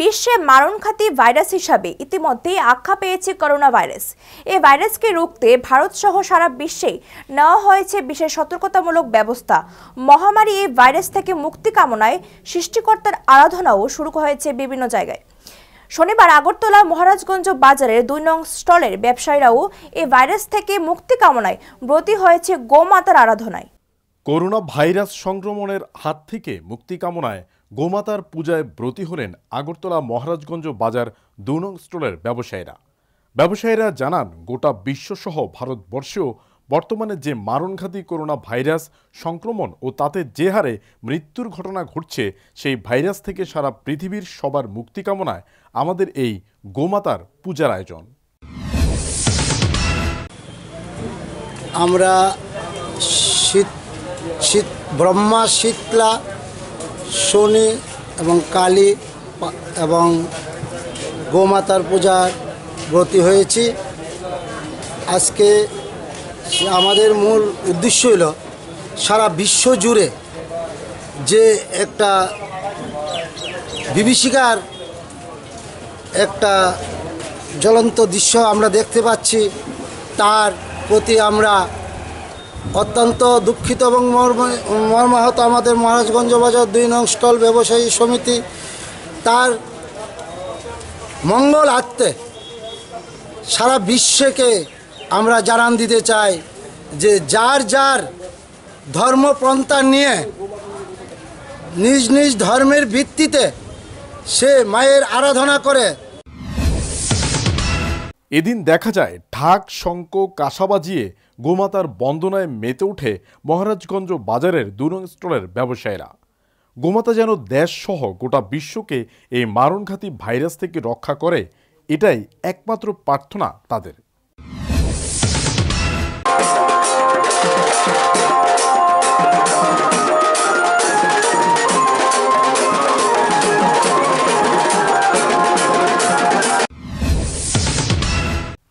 বিশ্বে মারণঘাতী ভাইরাস হিসাবে ইতিমধ্যেই আখ্যা পেয়েছে করোনা ভাইরাস এই ভাইরাসকে রুখতে ভারত সহ সারা বিশ্বে নেওয়া হয়েছে বিশেষ সতর্কতামূলক ব্যবস্থা মহামারী এই ভাইরাস থেকে মুক্তি কামনায় সৃষ্টিকর্তার আরাধনাও শুরু হয়েছে বিভিন্ন জায়গায় শনিবার আগরতলা মহারাজগঞ্জ বাজারের দুই নং স্টলের ব্যবসায়ীরাও এই ভাইরাস থেকে মুক্তি কামনায় ব্রতী হয়েছে গোমাতার আরাধনায় করোনা ভাইরাস সংক্রমণের হাত থেকে মুক্তি কামনায় গোমাতার পূজায় ব্রতী হলেন আগরতলা মহারাজগঞ্জ বাজার দুনং স্টলের ব্যবসায়ীরা ব্যবসায়ীরা জানান গোটা বিশ্বসহ ভারতবর্ষেও বর্তমানে যে মারণঘাতী করোনা ভাইরাস সংক্রমণ ও তাতে যে হারে মৃত্যুর ঘটনা ঘটছে সেই ভাইরাস থেকে সারা পৃথিবীর সবার মুক্তি কামনায় আমাদের এই গোমাতার পূজার আয়োজন আমরা শীত শীত ব্রহ্মা শীতলা শনি এবং কালী এবং গোমাতার পূজার ব্রতি হয়েছি আজকে আমাদের মূল উদ্দেশ্য হলো সারা বিশ্ব জুড়ে যে একটা বিভীষিকার একটা জ্বলন্ত দৃশ্য আমরা দেখতে পাচ্ছি তার প্রতি আমরা অত্যন্ত দুঃখিত এবং মর্মাহত আমাদের মহারাজগঞ্জ বাজার দুই নং স্টল ব্যবসায়ী সমিতি তার মঙ্গল আত্মে সারা বিশ্বকে আমরা জানান দিতে চাই যে যার যার ধর্মপন্থা নিয়ে নিজ নিজ ধর্মের ভিত্তিতে সে মায়ের আরাধনা করে এদিন দেখা যায় ঢাক শঙ্ক কাঁসা বাজিয়ে গোমাতার বন্দনায় মেতে ওঠে মহারাজগঞ্জ বাজারের দুরং স্টলের ব্যবসায়ীরা গোমাতা যেন দেশসহ গোটা বিশ্বকে এই মারণঘাতী ভাইরাস থেকে রক্ষা করে এটাই একমাত্র প্রার্থনা তাদের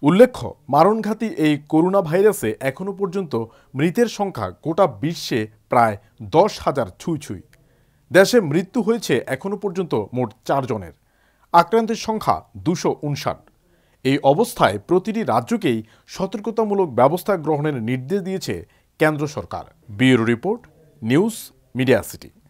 উল্লেখ্য মারণঘাতী এই করোনা ভাইরাসে এখনও পর্যন্ত মৃতের সংখ্যা গোটা বিশ্বে প্রায় দশ হাজার ছুঁই ছুঁই দেশে মৃত্যু হয়েছে এখনও পর্যন্ত মোট চারজনের আক্রান্তের সংখ্যা দুশো উনষাট এই অবস্থায় প্রতিটি রাজ্যকেই সতর্কতামূলক ব্যবস্থা গ্রহণের নির্দেশ দিয়েছে কেন্দ্র সরকার bureau report news media city